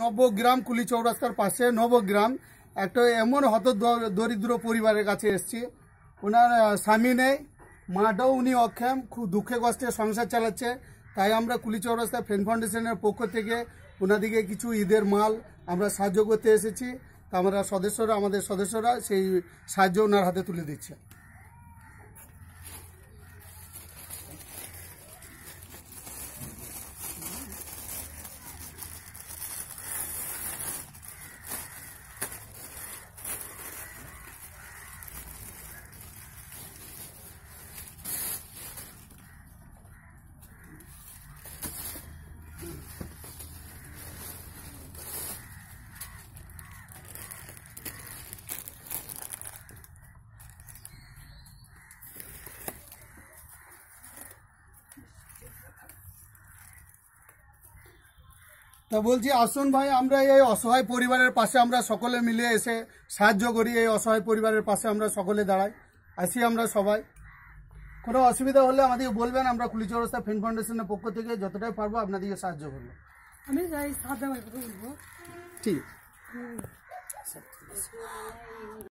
নবগ্রাম কুলি চৌরাস্তার পাশে নবগ্রাম একটা এমন হত দরিদ্র পরিবারের কাছে এসছি ওনার স্বামী নেই মাটাও উনি অক্ষম খুব দুঃখে কষ্টে সংসার চালাচ্ছে তাই আমরা কুলি চৌরাস্তা ফ্রেন্ড ফাউন্ডেশনের পক্ষ থেকে ওনাদিকে কিছু ঈদের মাল আমরা সাহায্য করতে এসেছি তা আমরা সদস্যরা আমাদের সদস্যরা সেই সাহায্য ওনার হাতে তুলে দিচ্ছে তা বলছি আসুন ভাই আমরা এই অসহায় পরিবারের পাশে আমরা সকলে মিলে এসে সাহায্য করি এই অসহায় পরিবারের পাশে আমরা সকলে দাঁড়াই আসি আমরা সবাই কোনো অসুবিধা হলে আমাদেরকে বলবেন আমরা কুলি চৌরাস্তা ফিন ফাউন্ডেশনের পক্ষ থেকে যতটাই পারবো আপনাদেরকে সাহায্য করবো আমি সাহায্য ঠিক